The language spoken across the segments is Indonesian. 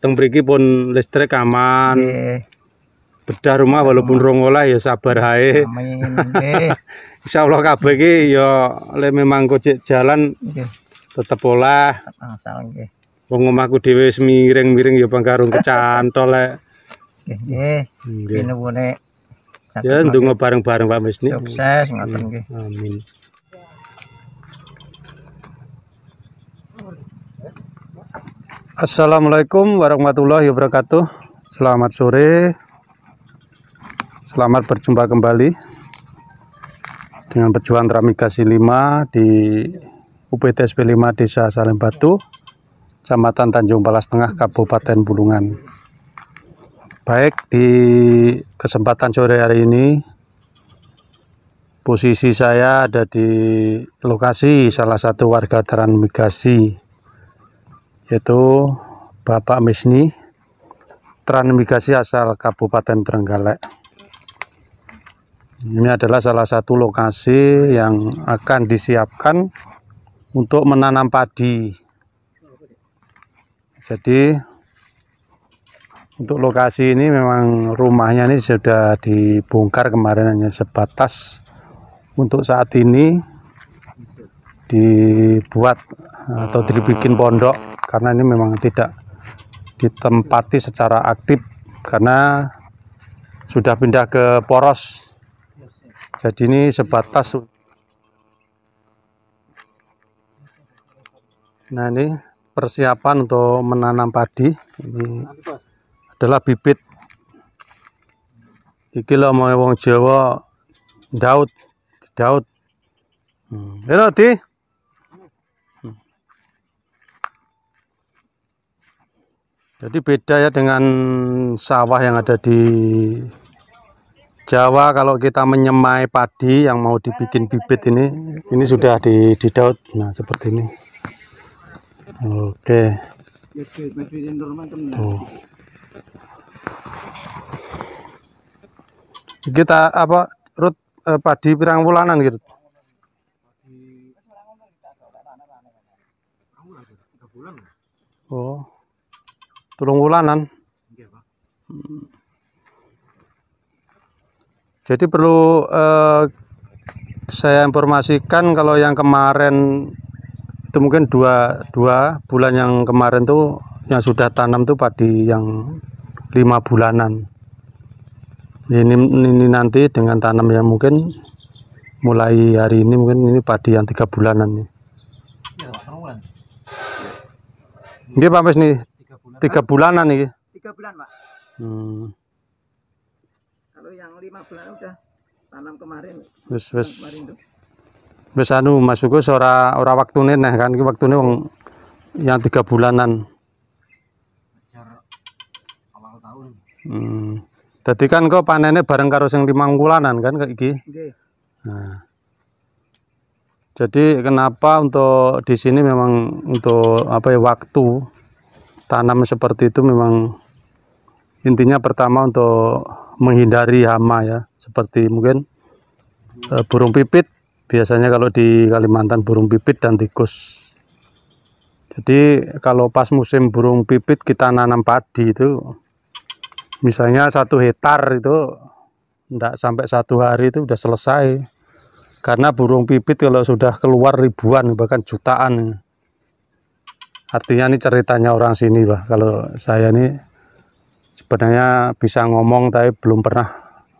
teng mriki listrik aman. Bedah rumah walaupun rongolah ya sabar hae. Amin. Insyaallah kabeh iki ya le memang kocek jalan. Tetep olah Asal nggih. Wong omahku dhewe wis miring-miring ya pangkarung kecantol le. Nggih. Pinuwune. Ya ndonga bareng-bareng Pak Misni. Sukses ngoten nggih. Amin. Assalamualaikum warahmatullahi wabarakatuh Selamat sore Selamat berjumpa kembali Dengan pejuang Tramigasi 5 Di UPTSP 5 Desa Salim Batu Kecamatan Tanjung Balas Tengah Kabupaten Bulungan Baik di kesempatan sore hari ini Posisi saya ada di lokasi salah satu warga transmigrasi yaitu Bapak Misni transmigrasi asal Kabupaten Trenggalek ini adalah salah satu lokasi yang akan disiapkan untuk menanam padi jadi untuk lokasi ini memang rumahnya ini sudah dibongkar kemarin hanya sebatas untuk saat ini dibuat atau dibikin pondok karena ini memang tidak ditempati secara aktif karena sudah pindah ke poros jadi ini sebatas nah ini persiapan untuk menanam padi ini adalah bibit iki lo mau wong Jawa Daud Daud hmm. Jadi beda ya dengan sawah yang ada di Jawa kalau kita menyemai padi yang mau dibikin bibit ini ini sudah di, di daud nah seperti ini oke Tuh. kita apa rut eh, padi pirang bulanan gitu Oh. Tulung wulanan. Iya, hmm. Jadi perlu eh, saya informasikan kalau yang kemarin itu mungkin dua, dua bulan yang kemarin tuh yang sudah tanam tuh padi yang lima bulanan. Ini, ini nanti dengan tanam yang mungkin mulai hari ini mungkin ini padi yang tiga bulanan nih. Ya, Nggih Pak Nih. Tiga bulanan nih Tiga bulan pak. Hmm. Kalau yang lima bulan udah tanam kemarin. wes wes wes anu Mas Ugo seorang orang waktune nah kan waktu nih wong yang tiga bulanan. tahun. Hmm. Tadi kan kok panennya bareng karo sing limang bulanan kan kayak gini. Nah. Jadi kenapa untuk di sini memang untuk apa ya waktu tanam seperti itu memang intinya pertama untuk menghindari hama ya seperti mungkin e, burung pipit biasanya kalau di Kalimantan burung pipit dan tikus jadi kalau pas musim burung pipit kita nanam padi itu misalnya satu hektar itu tidak sampai satu hari itu sudah selesai karena burung pipit kalau sudah keluar ribuan bahkan jutaan artinya ini ceritanya orang sini bah kalau saya ini sebenarnya bisa ngomong tapi belum pernah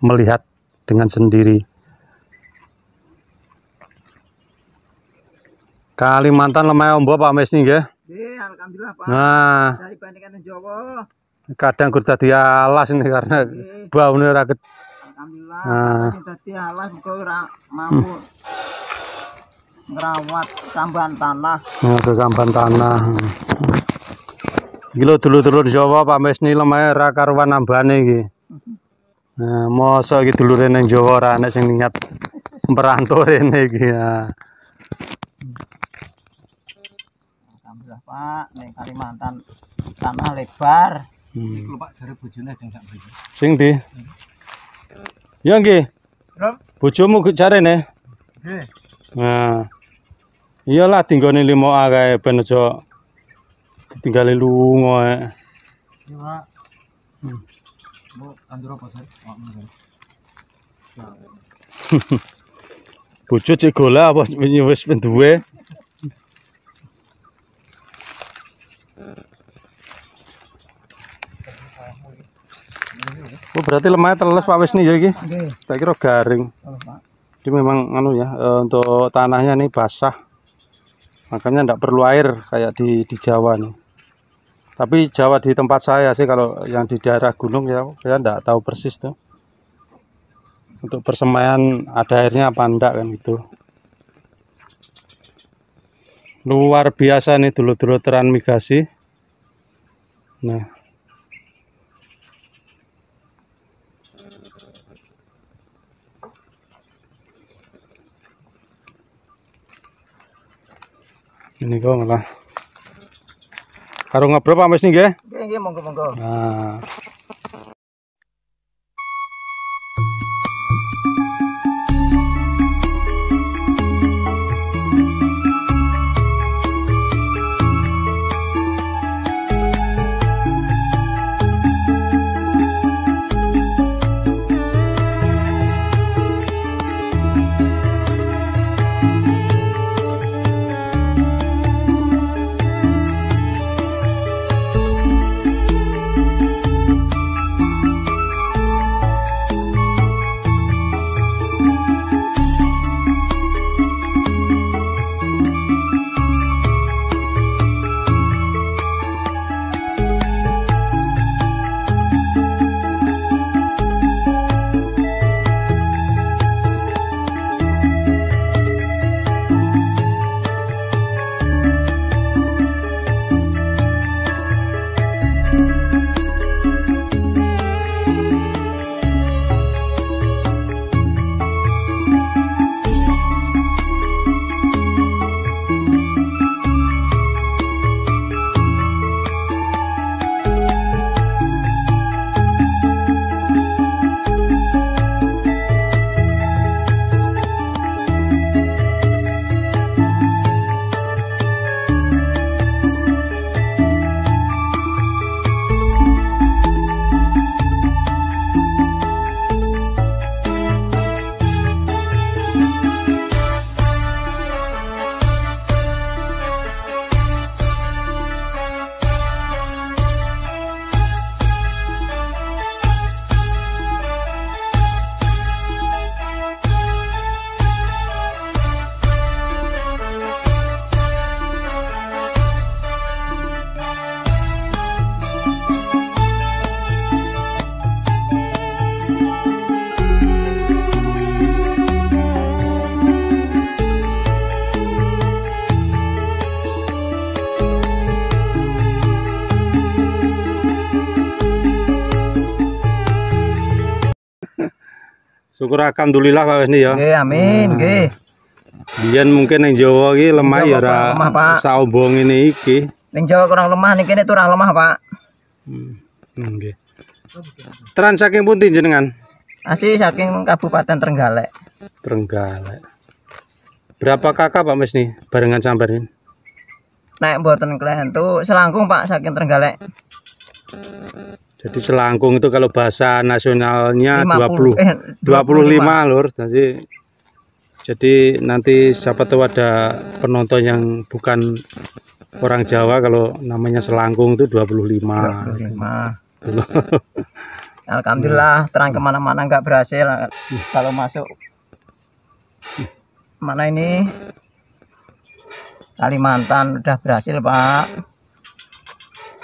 melihat dengan sendiri Kalimantan lemah ombo Pak Mes nih ya. alhamdulillah Pak. Nah, Kadang kurta dadi alas ini karena baune ora Alhamdulillah. Nah, alas mampu hmm ngerawat tambahan tanah ya, ke tambahan tanah iki lho dulur-dulur Jawa Pak Mesni lemahe ra karuan nambane iki nah ya, masa iki dulure ning Jawa ora ana sing niat merantau rene iki ya Alhamdulillah Pak ning Kalimantan tanah lebar hmm. iki Pak jare bojone jeng sak mriki sing ndi Ya nggih. Bojomu Nih. Nggih. Nah iyalah tinggal ini mau kae ben aja ditinggali lunga ae eh. iya Pak hmm. apa sih oh, cek gola apa wis duwe Oh berarti lemah terles Pak Wisni ya iki. Tak kira garing. Jadi memang anu ya eh, untuk tanahnya nih basah makanya tidak perlu air kayak di, di Jawa nih tapi Jawa di tempat saya sih kalau yang di daerah gunung ya saya tidak tahu persis tuh untuk persemaian ada airnya apa enggak kan itu luar biasa nih dulu-dulu transmigrasi nah ini kok malah karo nggak berapa Mas nih nggih? Nggih, monggo-monggo. Nah. syukur alhamdulillah Pak Wisni ya. Nggih, amin, hmm. nggih. Hmm. Biyen mungkin yang Jawa iki lemah ya ora saobong ini iki. Ning Jawa kurang lemah, nih, ini kurang lemah, Pak. Hmm. hmm. Nggih. Tran saking pundi jenengan? Asli saking Kabupaten Trenggalek. Trenggalek. Berapa kakak Pak Mas nih barengan sambarin? Nek mboten kalian tuh selangkung Pak saking Trenggalek. Jadi selangkung itu kalau bahasa nasionalnya 50, 20 eh, 25, 25 Lur. Jadi jadi nanti siapa tahu ada penonton yang bukan orang Jawa kalau namanya selangkung itu 25. 25. Alhamdulillah terang kemana-mana nggak berhasil kalau masuk mana ini Kalimantan udah berhasil Pak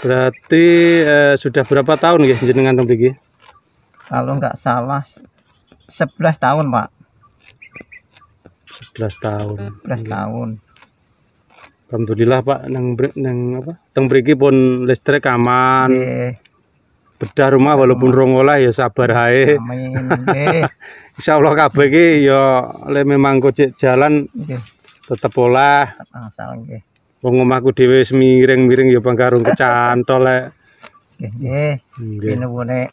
Berarti eh, sudah berapa tahun ya jenengan tembik Kalau nggak salah 11 tahun, Pak. 11 tahun. 11 iya. tahun. Alhamdulillah Pak neng neng apa? Teng mriki pun listrik aman. Ye. Bedah rumah walaupun rongolah ya sabar hae. Amin. Insya Insyaallah kabeh ya le memang kocik jalan Ye. Tetap olah. Asal ah, wong omahku dhewe wis miring-miring ya pangkarung kecantol lek. Nggih. Pinuwune.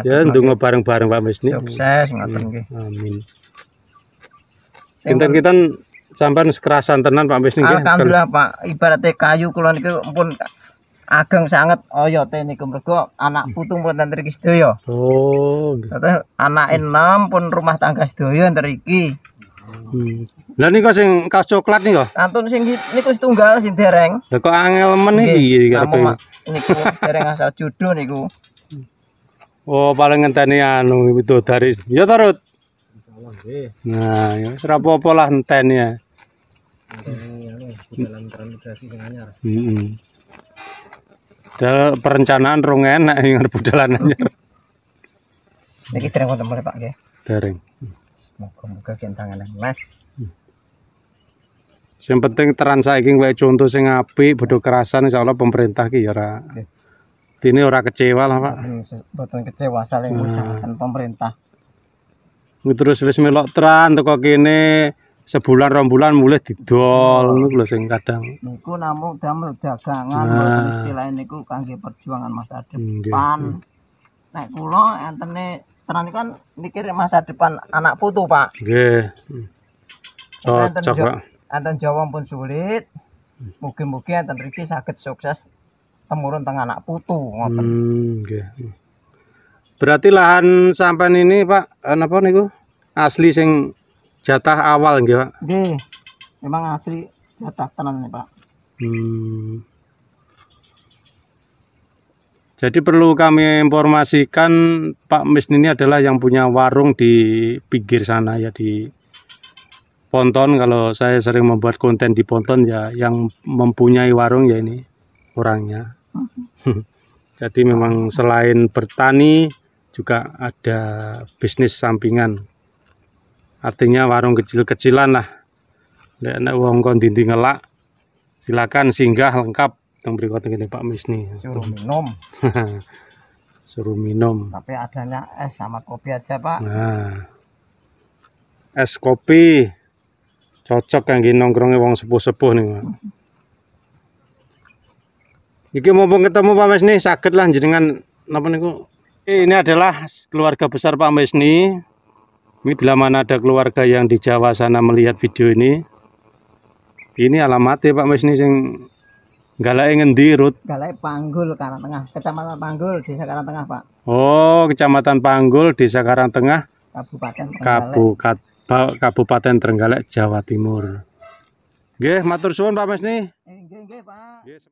Ya ndonga bareng-bareng Pak Misni. Sukses ngoten nggih. Hmm. Amin. Sinten kinten sampean sekerasan tenan Pak Misni nggih. Alhamdulillah Pak, ibaratnya kayu kula niku pun ageng sangat oyote oh, niku mergo anak putung pun ten riki sedaya. Oh. Kata anak enam pun rumah tangga sedaya ten riki. Hmm. Lah niku sing kaos coklat niku. Antun sing niku setunggal sing dereng. Lah kok angel men iki piye karepe? Niku dereng asal judo niku. Oh, paling ngenteni anu itu dari ya to, Nah, ya ora apa-apa lah enteni ya. Jalan transmigrasi Dal perencanaan rong enak ngarep budalane anyar. Iki dereng wonten Pak nggih. Dereng. Moga-moga kentangan yang lain. Yang penting transaksi ini kayak contoh sing api bodoh kerasan insya Allah pemerintah ki ora. Okay. Ini ora kecewa lah pak. Hmm, Betul kecewa saling hmm. nah. usahakan pemerintah. Terus wis melok tran toko kini sebulan rombulan mulai didol oh. Hmm. nuk sing kadang. Niku namu damel dagangan nah. istilah ini kangge perjuangan masa depan. Nek kulo entene Karena ini kan mikir masa depan anak putu, Pak. Nggih. Cocok, Pak. Anten Jawa pun sulit. mungkin-mungkin anten Riki sakit sukses temurun tengah anak putu Hmm, okay. Berarti lahan sampan ini, Pak, eh, apa niku? Asli sing jatah awal nggih, Pak. Nggih. Memang asli jatah tenan nih, Pak. Hmm. Jadi perlu kami informasikan Pak Mis ini adalah yang punya warung di pinggir sana ya di Ponton. Kalau saya sering membuat konten di Ponton ya yang mempunyai warung ya ini orangnya. Mhm. Jadi memang selain bertani juga ada bisnis sampingan. Artinya warung kecil-kecilan lah. Nek wong kon ngelak silakan singgah lengkap yang berikutnya gini Pak Mis nih suruh minum suruh minum tapi adanya es sama kopi aja Pak nah es kopi cocok yang gini nongkrongnya wong sepuh-sepuh nih Pak Iki mau ketemu Pak nih sakit lah jenengan apa niku. Eh, ini adalah keluarga besar Pak nih. Ini bila mana ada keluarga yang di Jawa sana melihat video ini. Ini alamatnya Pak Mesni yang Galake ngendi, Rut? Galake Panggul, Tengah, Kecamatan Panggul, Desa Tengah, Pak. Oh, Kecamatan Panggul, Desa Tengah, Kabupaten Kabupaten Kabupaten Trenggalek, Jawa Timur. Nggih, matur suwun Pak Mesni. Eh, nggih, nggih, Pak.